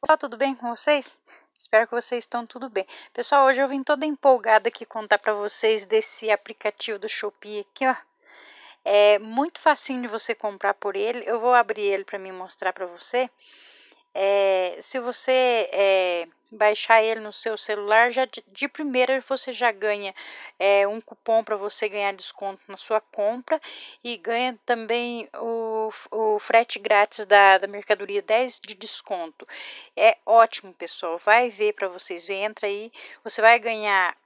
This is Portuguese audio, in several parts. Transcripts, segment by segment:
Olá, tudo bem com vocês? Espero que vocês estão tudo bem. Pessoal, hoje eu vim toda empolgada aqui contar para vocês desse aplicativo do Shopee aqui, ó. É muito facinho de você comprar por ele. Eu vou abrir ele para me mostrar para você. É, se você é, baixar ele no seu celular, já de, de primeira você já ganha é, um cupom para você ganhar desconto na sua compra e ganha também o, o frete grátis da, da mercadoria 10 de desconto. É ótimo, pessoal. Vai ver para vocês vem entra aí, você vai ganhar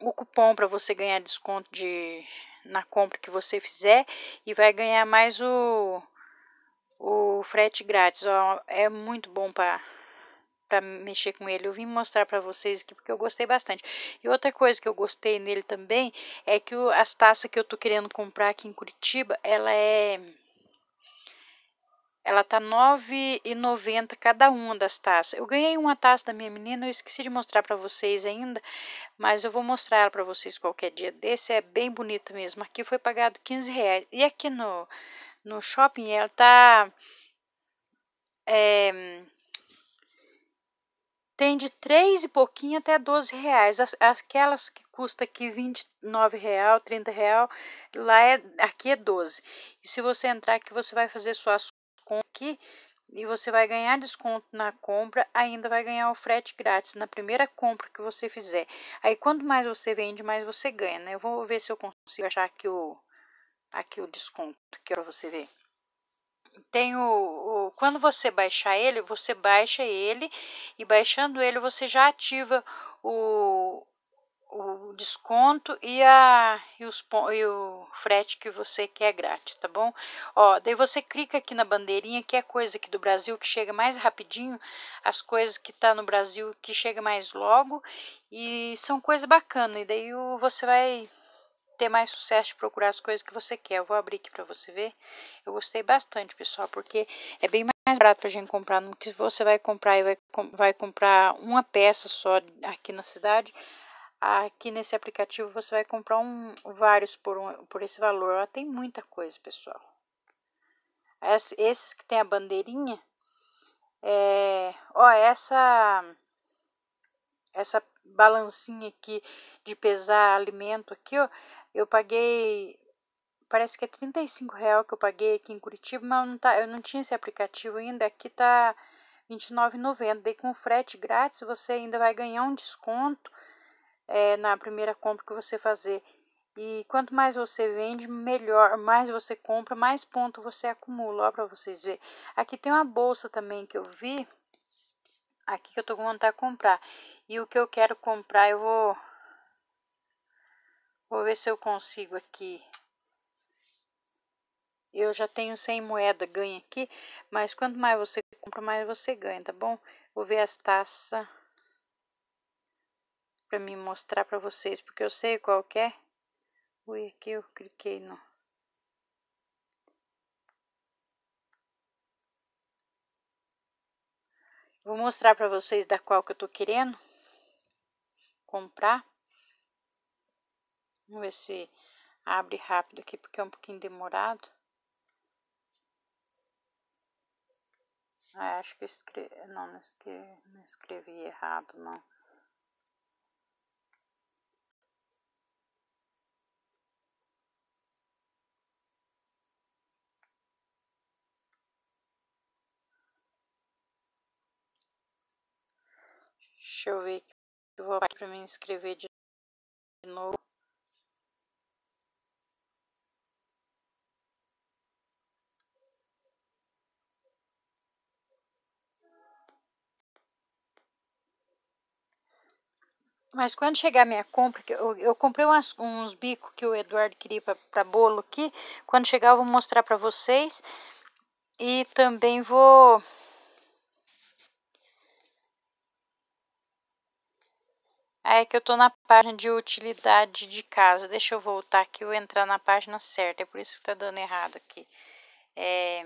o cupom para você ganhar desconto de na compra que você fizer e vai ganhar mais o o frete grátis, ó, é muito bom para para mexer com ele. Eu vim mostrar para vocês aqui porque eu gostei bastante. E outra coisa que eu gostei nele também é que o, as taças que eu tô querendo comprar aqui em Curitiba, ela é ela tá R$ 9,90 cada uma das taças. Eu ganhei uma taça da minha menina, eu esqueci de mostrar para vocês ainda, mas eu vou mostrar ela para vocês qualquer dia desse. É bem bonita mesmo. Aqui foi pagado R$ 15. Reais. E aqui no no shopping, ela tá. É, tem de três e pouquinho até 12 reais. Aquelas que custa aqui 29 real, 30 real, lá é, aqui é 12. E se você entrar aqui, você vai fazer sua compras aqui e você vai ganhar desconto na compra, ainda vai ganhar o frete grátis na primeira compra que você fizer. Aí quanto mais você vende, mais você ganha, né? Eu vou ver se eu consigo achar aqui o Aqui o desconto, que é para você ver. Tem o, o, quando você baixar ele, você baixa ele e baixando ele você já ativa o, o desconto e, a, e, os, e o frete que você quer grátis, tá bom? Ó, daí você clica aqui na bandeirinha, que é coisa aqui do Brasil que chega mais rapidinho, as coisas que tá no Brasil que chega mais logo, e são coisas bacanas, e daí você vai ter mais sucesso de procurar as coisas que você quer. Eu vou abrir aqui para você ver. Eu gostei bastante, pessoal, porque é bem mais barato pra gente comprar no que você vai comprar e vai, vai comprar uma peça só aqui na cidade. Aqui nesse aplicativo você vai comprar um, vários por, um, por esse valor. tem muita coisa, pessoal. esses que tem a bandeirinha, é, ó, essa essa balancinha aqui de pesar alimento aqui, ó. Eu paguei, parece que é 35 real que eu paguei aqui em Curitiba, mas eu não, tá, eu não tinha esse aplicativo ainda. Aqui tá R$29,90. Daí com frete grátis você ainda vai ganhar um desconto é, na primeira compra que você fazer. E quanto mais você vende, melhor, mais você compra, mais ponto você acumula, ó, para vocês ver. Aqui tem uma bolsa também que eu vi, aqui que eu tô com vontade de comprar. E o que eu quero comprar, eu vou... Vou ver se eu consigo aqui. Eu já tenho 100 moeda ganha aqui, mas quanto mais você compra, mais você ganha, tá bom? Vou ver as taças para me mostrar para vocês, porque eu sei qual é. Ui, aqui eu cliquei no. Vou mostrar para vocês da qual que eu tô querendo comprar. Vamos ver se abre rápido aqui, porque é um pouquinho demorado. Ah, acho que eu escrevi... Não, não escrevi, não escrevi errado, não. Deixa eu ver que eu vou para me inscrever de novo. Mas quando chegar minha compra, eu, eu comprei umas, uns bicos que o Eduardo queria para bolo aqui. Quando chegar, eu vou mostrar para vocês. E também vou É que eu tô na página de utilidade de casa. Deixa eu voltar aqui, eu entrar na página certa. É por isso que tá dando errado aqui. É...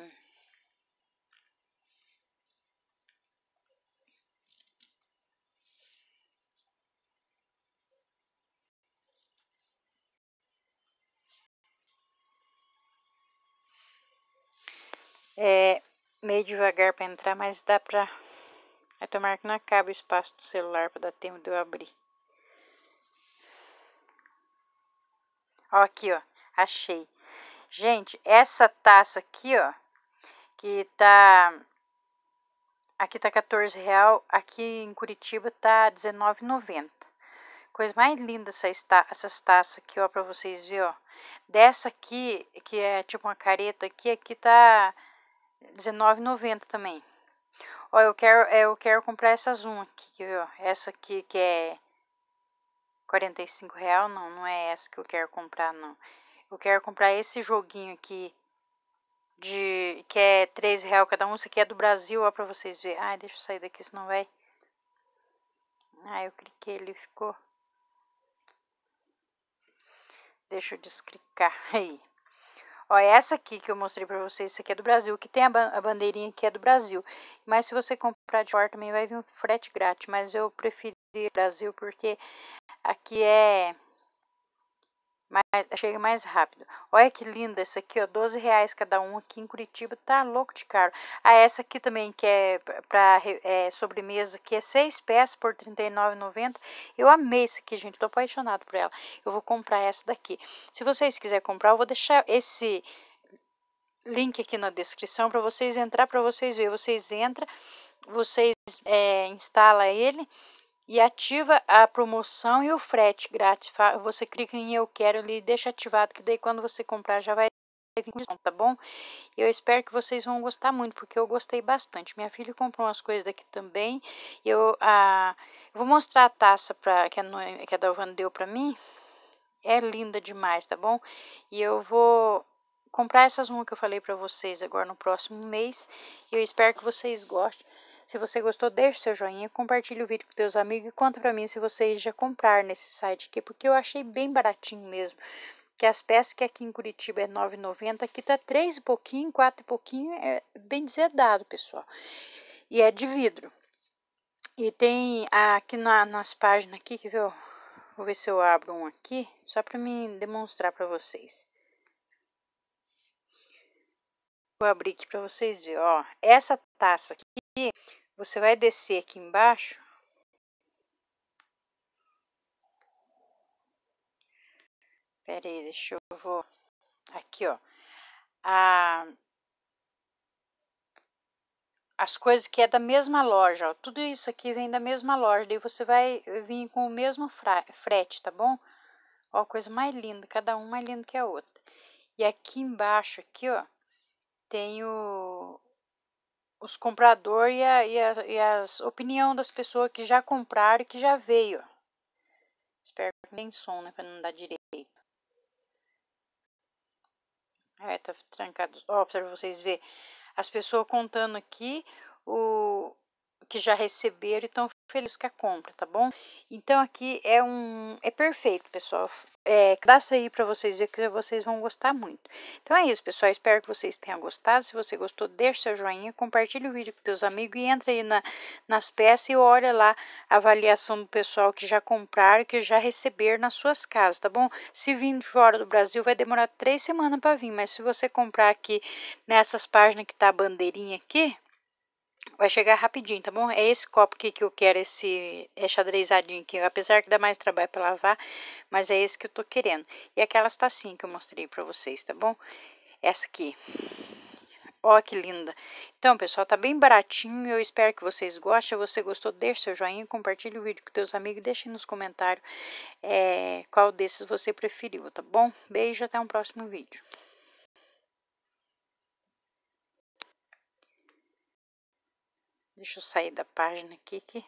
É meio devagar para entrar, mas dá para. Aí tomar que não acabe o espaço do celular para dar tempo de eu abrir. Ó, aqui, ó. Achei. Gente, essa taça aqui, ó, que tá... Aqui tá 14 real, aqui em Curitiba tá 19,90. Coisa mais linda essa esta, essas taças aqui, ó, pra vocês verem, ó. Dessa aqui, que é tipo uma careta aqui, aqui tá 19,90 também. Ó, eu quero, eu quero comprar essas uma aqui, ó. Essa aqui que é 45 real, não, não é essa que eu quero comprar, não. Eu quero comprar esse joguinho aqui de que é 3 real cada um. Isso aqui é do Brasil, ó, pra vocês verem. Ai, deixa eu sair daqui, senão vai. Ah, eu cliquei, ele ficou. Deixa eu desclicar aí. Ó, é essa aqui que eu mostrei pra vocês, isso aqui é do Brasil, que tem a, ba a bandeirinha que é do Brasil. Mas se você comprar de fora também vai vir um frete grátis, mas eu preferi Brasil porque Aqui é mais, chega mais rápido. Olha que linda essa aqui, ó, 12 reais cada um aqui em Curitiba, tá louco de caro. Ah, essa aqui também que é para é, sobremesa, que é 6 peças por R$39,90. Eu amei essa aqui, gente, tô apaixonado por ela. Eu vou comprar essa daqui. Se vocês quiserem comprar, eu vou deixar esse link aqui na descrição para vocês entrar, para vocês ver. Vocês entram, vocês é, instala ele e ativa a promoção e o frete grátis. Você clica em eu quero ali e deixa ativado que daí quando você comprar já vai tá bom? Eu espero que vocês vão gostar muito porque eu gostei bastante. Minha filha comprou umas coisas daqui também. Eu vou mostrar a taça para que a que a Dalvan deu para mim. É linda demais, tá bom? E eu vou comprar essas uma que eu falei para vocês agora no próximo mês. Eu espero que vocês gostem. Se você gostou, deixe seu joinha, compartilhe o vídeo com seus amigos e conta para mim se vocês já compraram nesse site aqui, porque eu achei bem baratinho mesmo. Que as peças que aqui em Curitiba é 9,90, aqui tá 3 e pouquinho, 4 e pouquinho, é bem dizer dado, pessoal. E é de vidro. E tem aqui na, nas páginas aqui, que viu? Vou ver se eu abro um aqui, só para mim demonstrar para vocês. Vou abrir aqui para vocês verem, ó. Essa taça aqui você vai descer aqui embaixo. Pera aí, deixa eu vou aqui, ó. A, as coisas que é da mesma loja, ó. Tudo isso aqui vem da mesma loja. Daí você vai vir com o mesmo frete, tá bom? Ó, coisa mais linda, cada uma mais linda que a outra. E aqui embaixo, aqui, ó, tem o, os compradores e, a, e, a, e as opinião das pessoas que já compraram e que já veio. Espero que tem som, né? Pra não dar direito. É, tá trancado. Ó, para pra vocês verem. As pessoas contando aqui o que já receberam e estão feliz com a compra, tá bom? Então aqui é um é perfeito, pessoal. É, graça aí para vocês ver é que vocês vão gostar muito. Então é isso, pessoal. Espero que vocês tenham gostado. Se você gostou, deixa seu joinha, compartilha o vídeo com seus amigos e entra aí na, nas peças e olha lá a avaliação do pessoal que já compraram, que já receberam nas suas casas, tá bom? Se vir fora do Brasil, vai demorar três semanas para vir, mas se você comprar aqui nessas páginas que tá a bandeirinha aqui, Vai chegar rapidinho, tá bom? É esse copo aqui que eu quero, esse é xadrezadinho aqui. Apesar que dá mais trabalho pra lavar, mas é esse que eu tô querendo. E aquelas tacinhas que eu mostrei pra vocês, tá bom? Essa aqui. Ó que linda. Então, pessoal, tá bem baratinho. Eu espero que vocês gostem. Se você gostou, deixa seu joinha, compartilha o vídeo com seus amigos. Deixe nos comentários é, qual desses você preferiu, tá bom? Beijo, até um próximo vídeo. Deixa eu sair da página aqui que